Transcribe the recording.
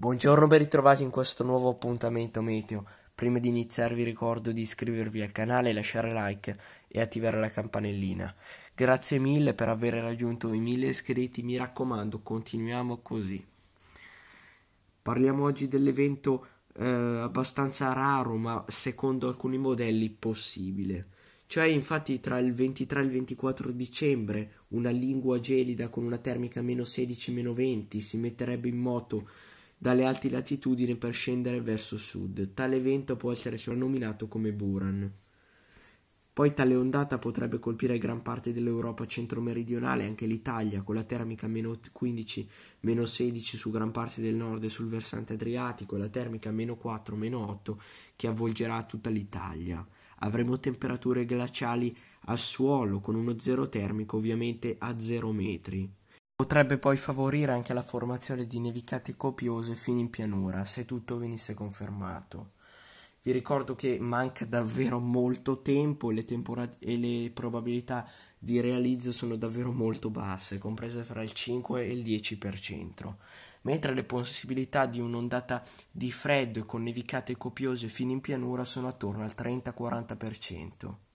Buongiorno, ben ritrovati in questo nuovo appuntamento meteo. Prima di iniziare vi ricordo di iscrivervi al canale, lasciare like e attivare la campanellina. Grazie mille per aver raggiunto i 1000 iscritti, mi raccomando continuiamo così. Parliamo oggi dell'evento eh, abbastanza raro ma secondo alcuni modelli possibile. Cioè infatti tra il 23 e il 24 dicembre una lingua gelida con una termica meno 16-20 si metterebbe in moto dalle alte latitudini per scendere verso sud. Tale vento può essere soprannominato come Buran. Poi tale ondata potrebbe colpire gran parte dell'Europa centro-meridionale e anche l'Italia, con la termica meno 15, meno 16 su gran parte del nord e sul versante adriatico, e la termica meno 4, meno 8 che avvolgerà tutta l'Italia. Avremo temperature glaciali al suolo, con uno zero termico ovviamente a zero metri. Potrebbe poi favorire anche la formazione di nevicate copiose fino in pianura, se tutto venisse confermato. Vi ricordo che manca davvero molto tempo e le, tempora- e le probabilità di realizzo sono davvero molto basse, comprese fra il 5 e il 10%, mentre le possibilità di un'ondata di freddo con nevicate copiose fino in pianura sono attorno al 30-40%.